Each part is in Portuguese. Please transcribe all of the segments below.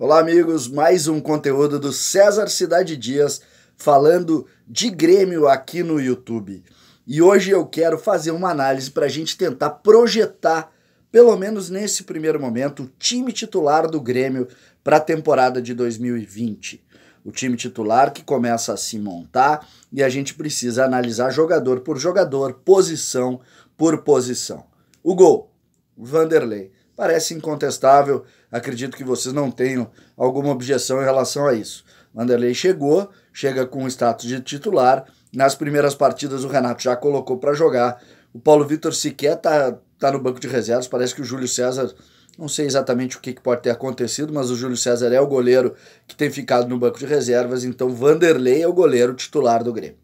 Olá, amigos, mais um conteúdo do César Cidade Dias falando de Grêmio aqui no YouTube. E hoje eu quero fazer uma análise para a gente tentar projetar, pelo menos nesse primeiro momento, o time titular do Grêmio para a temporada de 2020. O time titular que começa a se montar e a gente precisa analisar jogador por jogador, posição por posição. O gol, Vanderlei parece incontestável. Acredito que vocês não tenham alguma objeção em relação a isso. Vanderlei chegou, chega com o status de titular. Nas primeiras partidas o Renato já colocou para jogar. O Paulo Vitor sequer tá, tá no banco de reservas. Parece que o Júlio César, não sei exatamente o que, que pode ter acontecido, mas o Júlio César é o goleiro que tem ficado no banco de reservas. Então Vanderlei é o goleiro titular do Grêmio.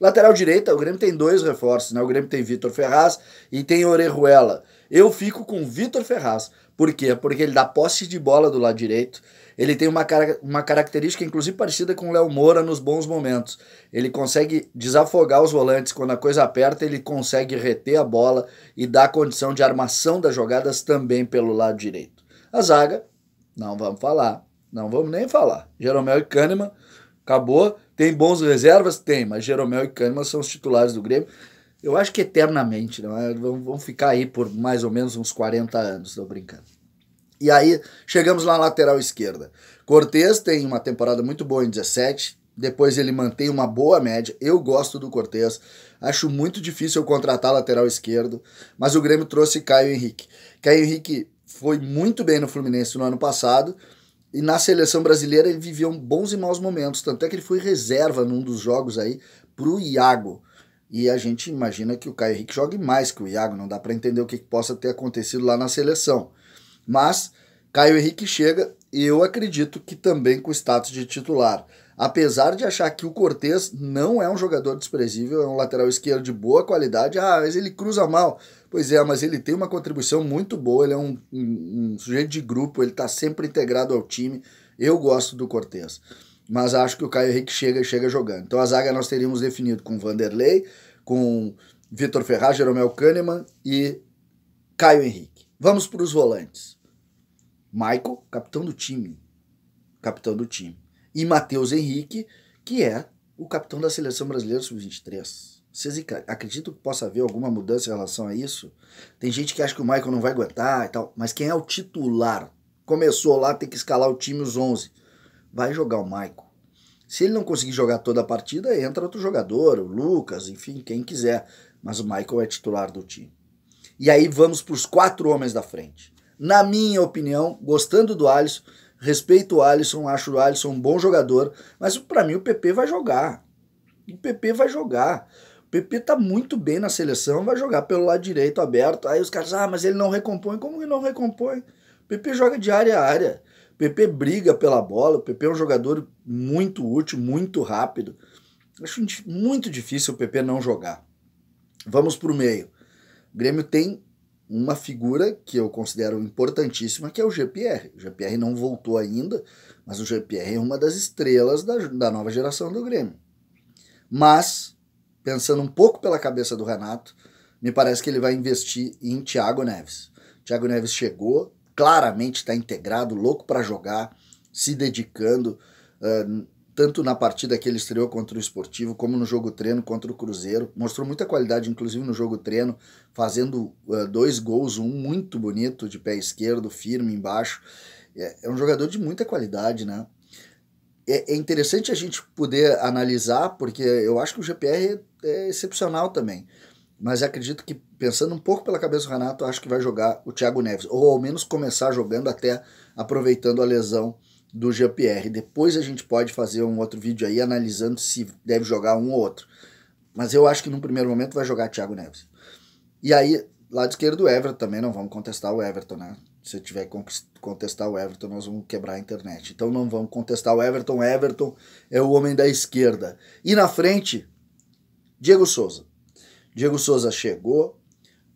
Lateral direita, o Grêmio tem dois reforços, né? O Grêmio tem Vitor Ferraz e tem Orejuela. Eu fico com Vitor Ferraz. Por quê? Porque ele dá posse de bola do lado direito. Ele tem uma, cara, uma característica, inclusive, parecida com o Léo Moura nos bons momentos. Ele consegue desafogar os volantes. Quando a coisa aperta, ele consegue reter a bola e dar condição de armação das jogadas também pelo lado direito. A zaga, não vamos falar. Não vamos nem falar. Jeromel e Kahneman Acabou. Tem bons reservas? Tem, mas Jeromel e Kahneman são os titulares do Grêmio. Eu acho que eternamente, não né? é? vão ficar aí por mais ou menos uns 40 anos, estou brincando. E aí chegamos na lateral esquerda. Cortez tem uma temporada muito boa em 17, depois ele mantém uma boa média. Eu gosto do Cortez, acho muito difícil eu contratar lateral esquerdo, mas o Grêmio trouxe Caio Henrique. Caio Henrique foi muito bem no Fluminense no ano passado, e na seleção brasileira ele vivia bons e maus momentos, tanto é que ele foi reserva num dos jogos aí pro Iago. E a gente imagina que o Caio Henrique jogue mais que o Iago, não dá para entender o que, que possa ter acontecido lá na seleção. Mas Caio Henrique chega e eu acredito que também com o status de titular apesar de achar que o Cortez não é um jogador desprezível, é um lateral esquerdo de boa qualidade, ah, mas ele cruza mal. Pois é, mas ele tem uma contribuição muito boa, ele é um, um, um sujeito de grupo, ele está sempre integrado ao time. Eu gosto do Cortez. Mas acho que o Caio Henrique chega e chega jogando. Então a zaga nós teríamos definido com Vanderlei, com Vitor Ferraz, Jeromel Kahneman e Caio Henrique. Vamos para os volantes. Michael, capitão do time. Capitão do time e Matheus Henrique, que é o capitão da seleção brasileira sub-23. Vocês acreditam que possa haver alguma mudança em relação a isso? Tem gente que acha que o Michael não vai aguentar e tal, mas quem é o titular? Começou lá, tem que escalar o time os 11. Vai jogar o Michael. Se ele não conseguir jogar toda a partida, entra outro jogador, o Lucas, enfim, quem quiser. Mas o Michael é titular do time. E aí vamos para os quatro homens da frente. Na minha opinião, gostando do Alisson, Respeito o Alisson, acho o Alisson um bom jogador, mas para mim o PP vai jogar. O PP vai jogar. O PP tá muito bem na seleção, vai jogar pelo lado direito aberto. Aí os caras, ah, mas ele não recompõe. Como que não recompõe? O PP joga de área a área. O PP briga pela bola. O PP é um jogador muito útil, muito rápido. Acho muito difícil o PP não jogar. Vamos pro meio. O Grêmio tem uma figura que eu considero importantíssima, que é o GPR. O GPR não voltou ainda, mas o GPR é uma das estrelas da, da nova geração do Grêmio. Mas, pensando um pouco pela cabeça do Renato, me parece que ele vai investir em Thiago Neves. Thiago Neves chegou, claramente está integrado, louco para jogar, se dedicando. Uh, tanto na partida que ele estreou contra o Esportivo, como no jogo treino contra o Cruzeiro. Mostrou muita qualidade, inclusive no jogo treino, fazendo uh, dois gols, um muito bonito de pé esquerdo, firme embaixo. É, é um jogador de muita qualidade, né? É, é, interessante a gente poder analisar, porque eu acho que o GPR é, é excepcional também. Mas acredito que, pensando um pouco pela cabeça do Renato, acho que vai jogar o Thiago Neves, ou ao menos começar jogando até aproveitando a lesão do Jean-Pierre. Depois a gente pode fazer um outro vídeo aí analisando se deve jogar um ou outro. Mas eu acho que no primeiro momento vai jogar Thiago Neves. E aí, lado esquerdo do Everton também, não vamos contestar o Everton, né? Se tiver que contestar o Everton, nós vamos quebrar a internet. Então não vamos contestar o Everton. Everton é o homem da esquerda. E na frente, Diego Souza. Diego Souza chegou,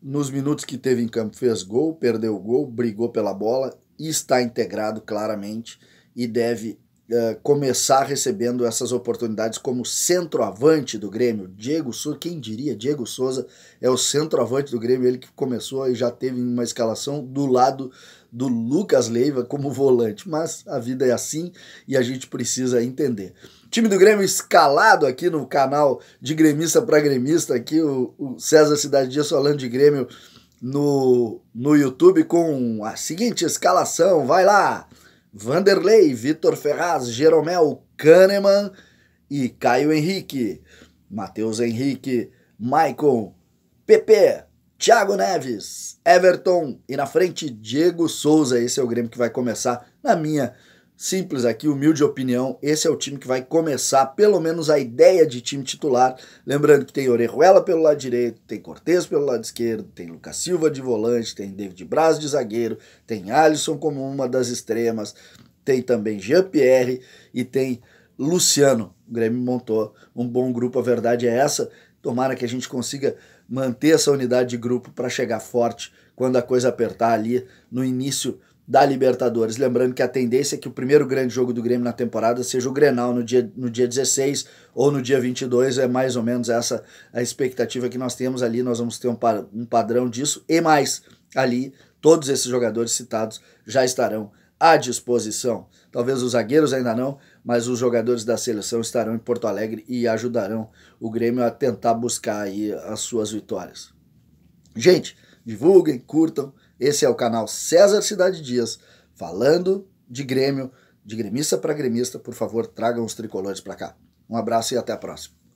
nos minutos que teve em campo fez gol, perdeu o gol, brigou pela bola e está integrado claramente e deve uh, começar recebendo essas oportunidades como centroavante do Grêmio. Diego Souza, quem diria? Diego Souza é o centroavante do Grêmio, ele que começou e já teve uma escalação do lado do Lucas Leiva como volante, mas a vida é assim e a gente precisa entender. Time do Grêmio escalado aqui no canal de gremista para gremista, aqui o, o César Cidade Dias falando de Grêmio no, no YouTube com a seguinte escalação. Vai lá! Vanderlei, Vitor Ferraz, Jeromel, Kahneman e Caio Henrique, Matheus Henrique, Maicon, PP, Thiago Neves, Everton e na frente Diego Souza. Esse é o Grêmio que vai começar, na minha simples aqui, humilde opinião, esse é o time que vai começar, pelo menos a ideia de time titular. Lembrando que tem Orejuela pelo lado direito, tem Cortez pelo lado esquerdo, tem Lucas Silva de volante, tem David Braz de zagueiro, tem Alisson como uma das extremas, tem também Jean-Pierre e tem Luciano. O Grêmio montou um bom grupo, a verdade é essa. Tomara que a gente consiga manter essa unidade de grupo para chegar forte quando a coisa apertar ali no início da Libertadores. Lembrando que a tendência é que o primeiro grande jogo do Grêmio na temporada seja o Grenal no dia, no dia 16 ou no dia 22, é mais ou menos essa a expectativa que nós temos ali. Nós vamos ter um, um padrão disso e mais ali, todos esses jogadores citados já estarão à disposição. Talvez os zagueiros ainda não, mas os jogadores da seleção estarão em Porto Alegre e ajudarão o Grêmio a tentar buscar aí as suas vitórias. Gente, divulguem, curtam, esse é o canal César Cidade Dias, falando de Grêmio, de gremista para gremista. Por favor, tragam os tricolores para cá. Um abraço e até a próxima.